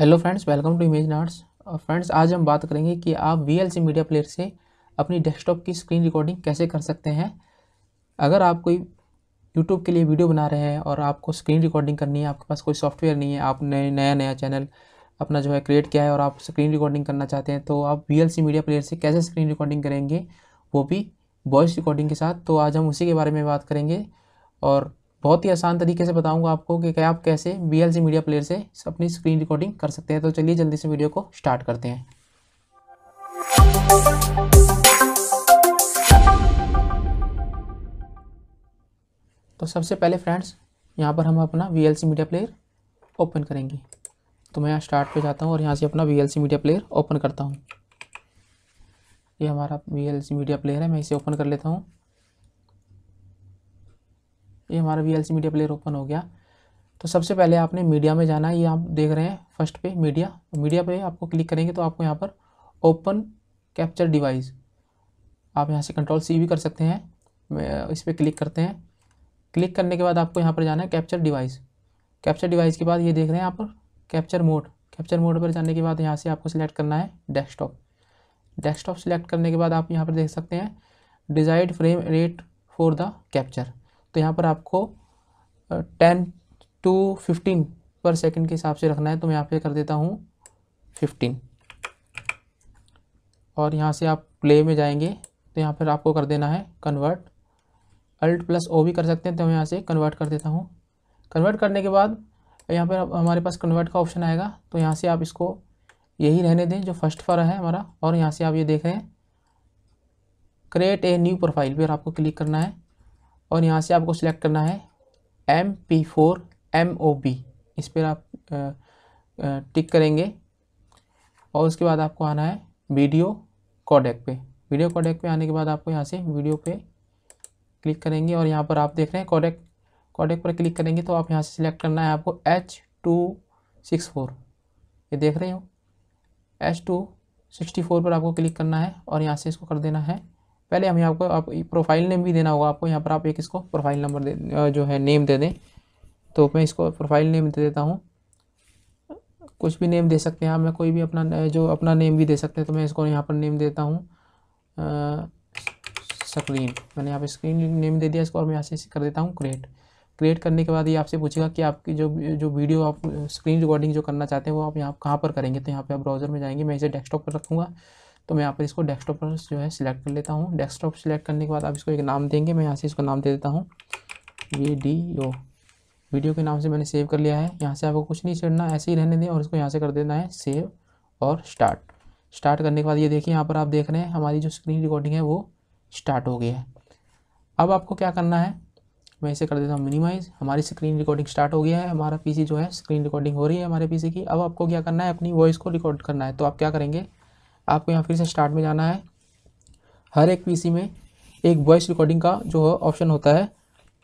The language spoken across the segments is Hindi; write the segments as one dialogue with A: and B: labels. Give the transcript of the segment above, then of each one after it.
A: hello friends welcome to image arts friends आज हम बात करेंगे कि आप वी मीडिया प्लेयर से अपनी डेस्कटॉप की स्क्रीन रिकॉर्डिंग कैसे कर सकते हैं अगर आप कोई यूट्यूब के लिए वीडियो बना रहे हैं और आपको स्क्रीन रिकॉर्डिंग करनी है आपके पास कोई सॉफ्टवेयर नहीं है आपने नया नया चैनल अपना जो है क्रिएट किया है और आप स्क्रीन रिकॉर्डिंग करना चाहते हैं तो आप वी मीडिया प्लेयर से कैसे स्क्रीन रिकॉर्डिंग करेंगे वो भी वॉइस रिकॉर्डिंग के साथ तो आज हम उसी के बारे में बात करेंगे और बहुत ही आसान तरीके से बताऊंगा आपको कि क्या आप कैसे बी एल मीडिया प्लेयर से अपनी स्क्रीन रिकॉर्डिंग कर सकते हैं तो चलिए जल्दी से वीडियो को स्टार्ट करते हैं तो सबसे पहले फ्रेंड्स यहाँ पर हम अपना V L C media player open करेंगे तो मैं यहाँ स्टार्ट पे जाता हूँ और यहाँ से अपना V L C media player open करता हूँ ये हमारा V L C media player है मैं इसे ओपन कर लेता हूँ ये हमारा वी मीडिया प्लेयर ओपन हो गया तो सबसे पहले आपने मीडिया में जाना है ये आप देख रहे हैं फर्स्ट पे मीडिया मीडिया तो पे आपको क्लिक करेंगे तो आपको यहाँ पर ओपन कैप्चर डिवाइस आप यहाँ से कंट्रोल सी भी कर सकते हैं इस पर क्लिक करते हैं क्लिक करने के बाद आपको यहाँ पर जाना है कैप्चर डिवाइस कैप्चर डिवाइस के बाद ये देख रहे हैं यहाँ पर कैप्चर मोड कैप्चर मोड पर जाने के बाद यहाँ से आपको सिलेक्ट करना है डेस्कटॉप डेस्कटॉप सिलेक्ट करने के बाद आप यहाँ पर देख सकते हैं desired frame rate for the capture तो यहाँ पर आपको टेन टू फिफ्टीन पर सेकेंड के हिसाब से रखना है तो मैं यहाँ पे कर देता हूँ फिफ्टीन और यहाँ से आप प्ले में जाएंगे तो यहाँ पर आपको कर देना है कन्वर्ट अल्ट प्लस ओ भी कर सकते हैं तो मैं यहाँ से कन्वर्ट कर देता हूँ कन्वर्ट करने के बाद यहाँ पर हमारे पास कन्वर्ट का ऑप्शन आएगा तो यहाँ से आप इसको यही रहने दें जो फर्स्ट पर है हमारा और यहाँ से आप ये देख रहे हैं क्रिएट ए न्यू प्रोफाइल पर आपको क्लिक करना है और यहाँ से आपको सिलेक्ट करना है M P four M O B इस पर आप टिक करेंगे और उसके बाद आपको आना है वीडियो कॉडेक पे वीडियो कॉडेक पे आने के बाद आपको यहाँ से वीडियो पे क्लिक करेंगे और यहाँ पर आप देख रहे हैं कॉडेक कॉडेक पर क्लिक करेंगे तो आप यहाँ से सिलेक्ट करना है आपको एच टू सिक्स फोर ये देख रहे हो एच टू सिक्सटी फोर पर आपको क्लिक करना है और यहाँ से इसको कर देना है पहले हम यहाँ को आप प्रोफाइल नेम भी देना होगा आपको यहाँ पर आप एक इसको प्रोफाइल नंबर दे जो है नेम दे दें तो मैं इसको प्रोफाइल नेम दे देता हूँ कुछ भी नेम दे सकते हैं आप मैं कोई भी अपना जो अपना नेम भी दे सकते हैं तो मैं इसको यहाँ पर नेम देता हूँ स्क्रीन मैंने यहाँ पर स्क्रीन नेम दे दिया इसको और मैं यहाँ से कर देता हूँ क्रिएट क्रिएट करने के बाद ये आपसे पूछेगा कि आपकी जो जो वीडियो आप स्क्रीन रिकॉर्डिंग जो करना चाहते हैं वो आप यहाँ कहाँ पर करेंगे तो यहाँ पे आप ब्राउज़र में जाएंगे मैं इसे डेस्कटॉप पर रखूँगा तो मैं यहाँ पर इसको डेस्कटॉप पर जो है सिलेक्ट कर लेता हूँ डेस्कटॉप सिलेक्ट करने के बाद आप इसको एक नाम देंगे मैं यहाँ से इसको नाम दे देता हूँ वीडियो वीडियो के नाम से मैंने सेव कर लिया है यहाँ से आपको कुछ नहीं छेड़ना ऐसे ही रहने दें और इसको यहाँ से कर देना है सेव और स्टार्ट स्टार्ट करने के बाद ये देखिए यहाँ पर आप देख रहे हैं हमारी जो स्क्रीन रिकॉर्डिंग है वो स्टार्ट हो गई है अब आपको क्या करना है मैं इसे कर देता हूँ मिनिमाइज़ हमारी स्क्रीन रिकॉर्डिंग स्टार्ट हो गया है हमारा पीसी जो है स्क्रीन रिकॉर्डिंग हो रही है हमारे पीसी की अब आपको क्या करना है अपनी वॉइस को रिकॉर्ड करना है तो आप क्या करेंगे आपको यहाँ फिर से स्टार्ट में जाना है हर एक पीसी में एक वॉइस रिकॉर्डिंग का जो ऑप्शन होता है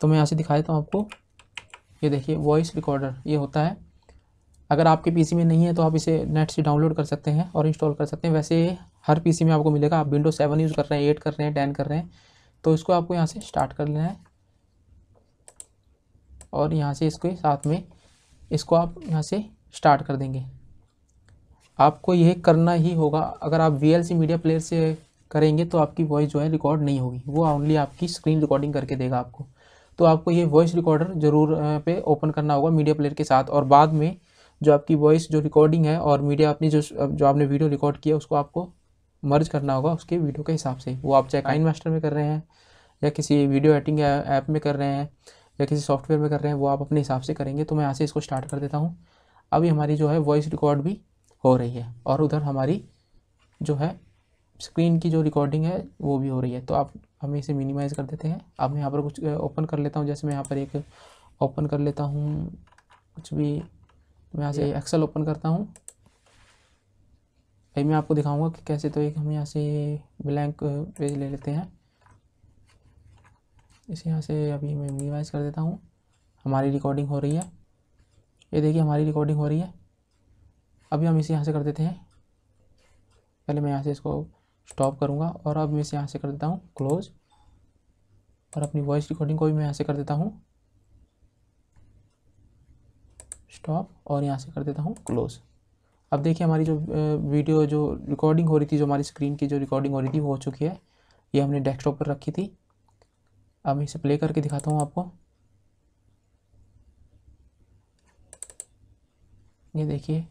A: तो मैं यहाँ से दिखा देता हूँ आपको ये देखिए वॉइस रिकॉर्डर ये होता है अगर आपके पीसी में नहीं है तो आप इसे नेट से डाउनलोड कर सकते हैं और इंस्टॉल कर सकते हैं वैसे हर पी में आपको मिलेगा आप विंडो सेवन यूज़ कर रहे हैं एट कर रहे हैं टेन कर रहे हैं तो इसको आपको यहाँ से स्टार्ट कर लेना है और यहाँ से इसके साथ में इसको आप यहाँ से स्टार्ट कर देंगे आपको यह करना ही होगा अगर आप वी मीडिया प्लेयर से करेंगे तो आपकी वॉइस जो है रिकॉर्ड नहीं होगी वो ओनली आपकी स्क्रीन रिकॉर्डिंग करके देगा आपको तो आपको ये वॉइस रिकॉर्डर ज़रूर पे ओपन करना होगा मीडिया प्लेयर के साथ और बाद में जो आपकी वॉइस जो रिकॉर्डिंग है और मीडिया अपनी जो जो आपने वीडियो रिकॉर्ड किया उसको आपको मर्ज करना होगा उसके वीडियो के हिसाब से वो आप चाहे काइन मास्टर में कर रहे हैं या किसी वीडियो एडिटिंग ऐप में कर रहे हैं या किसी सॉफ्टवेयर में कर रहे हैं वो आप अपने हिसाब से करेंगे तो मैं यहाँ से इसको स्टार्ट कर देता हूँ अभी हमारी जो है वॉइस रिकॉर्ड भी हो रही है और उधर हमारी जो है स्क्रीन की जो रिकॉर्डिंग है वो भी हो रही है तो आप हमें इसे मिनिमाइज़ कर देते हैं अब मैं यहाँ पर कुछ ओपन कर लेता हूँ जैसे मैं यहाँ पर एक ओपन कर लेता हूँ कुछ भी मैं यहाँ से एक्सेल ओपन करता हूँ भाई मैं आपको दिखाऊंगा कि कैसे तो एक हम यहाँ से ब्लैंक पेज ले लेते हैं इसे यहाँ से अभी मैं मिनिमाइज़ कर देता हूँ हमारी रिकॉर्डिंग हो रही है ये देखिए हमारी रिकॉर्डिंग हो रही है अभी हम इसे यहाँ से कर देते हैं पहले मैं यहाँ से इसको स्टॉप करूँगा और अब मैं इसे यहाँ से कर देता हूँ क्लोज और अपनी वॉइस रिकॉर्डिंग को भी मैं यहाँ से कर देता हूँ स्टॉप और यहाँ से कर देता हूँ क्लोज़ अब देखिए हमारी जो वीडियो जो रिकॉर्डिंग हो रही थी जो हमारी स्क्रीन की जो रिकॉर्डिंग हो रही थी वो हो चुकी है ये हमने डेस्कटॉप पर रखी थी अब मैं इसे प्ले करके दिखाता हूँ आपको ये देखिए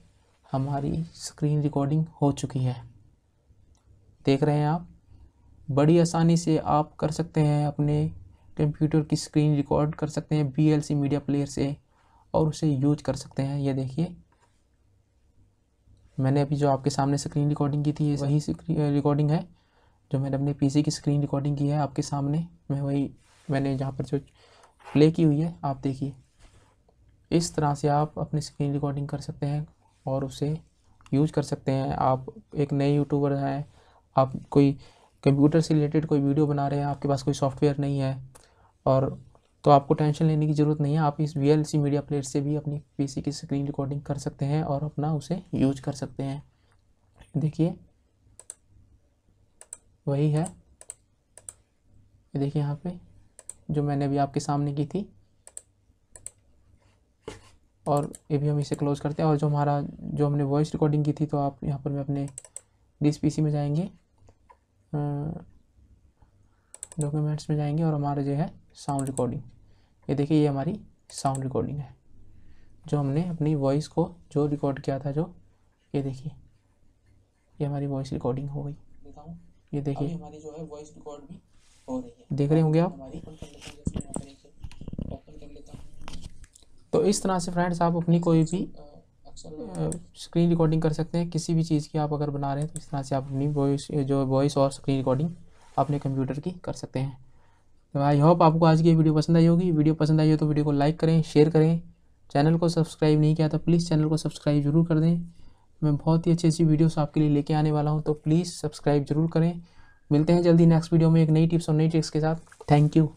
A: हमारी स्क्रीन रिकॉर्डिंग हो चुकी है देख रहे हैं आप बड़ी आसानी से आप कर सकते हैं अपने कंप्यूटर की स्क्रीन रिकॉर्ड कर सकते हैं बी मीडिया प्लेयर से और उसे यूज कर सकते हैं ये देखिए मैंने अभी जो आपके सामने स्क्रीन रिकॉर्डिंग की थी वही रिकॉर्डिंग है जो मैंने अपने पीसी की स्क्रीन रिकॉर्डिंग की है आपके सामने मैं वही मैंने जहाँ पर जो प्ले की हुई है आप देखिए इस तरह से आप अपनी स्क्रीन रिकॉर्डिंग कर सकते हैं और उसे यूज़ कर सकते हैं आप एक नए यूट्यूबर हैं आप कोई कंप्यूटर से रिलेटेड कोई वीडियो बना रहे हैं आपके पास कोई सॉफ्टवेयर नहीं है और तो आपको टेंशन लेने की ज़रूरत नहीं है आप इस वी मीडिया प्लेयर से भी अपनी पी की स्क्रीन रिकॉर्डिंग कर सकते हैं और अपना उसे यूज कर सकते हैं देखिए वही है देखिए यहाँ पे जो मैंने अभी आपके सामने की थी और ये भी हम इसे क्लोज करते हैं और जो हमारा जो हमने वॉइस रिकॉर्डिंग की थी तो आप यहाँ पर मैं अपने डिस सी में जाएंगे डॉक्यूमेंट्स में जाएंगे और हमारा जो है साउंड रिकॉर्डिंग ये देखिए ये हमारी साउंड रिकॉर्डिंग है जो हमने अपनी वॉइस को जो रिकॉर्ड किया था जो ये देखिए ये हमारी वॉइस रिकॉर्डिंग हो गई ये देखिए हमारी जो है वॉइस रिकॉर्ड भी हो रही है देख रहे होंगे आप तो इस तरह से फ्रेंड्स आप अपनी कोई भी स्क्रीन रिकॉर्डिंग कर सकते हैं किसी भी चीज़ की आप अगर बना रहे हैं तो इस तरह से आप अपनी वॉइस जो वॉइस और स्क्रीन रिकॉर्डिंग अपने कंप्यूटर की कर सकते हैं तो आई होप आपको आज की वीडियो पसंद आई होगी वीडियो पसंद आई हो तो वीडियो को लाइक करें शेयर करें चैनल को सब्सक्राइब नहीं किया तो प्लीज़ चैनल को सब्सक्राइब जरूर कर दें मैं बहुत ही अच्छी अच्छी वीडियोस आपके लिए लेके आने वाला हूँ तो प्लीज़ सब्सक्राइब जरूर करें मिलते हैं जल्दी नेक्स्ट वीडियो में एक नई टिप्स और नई ट्रिक्स के साथ थैंक यू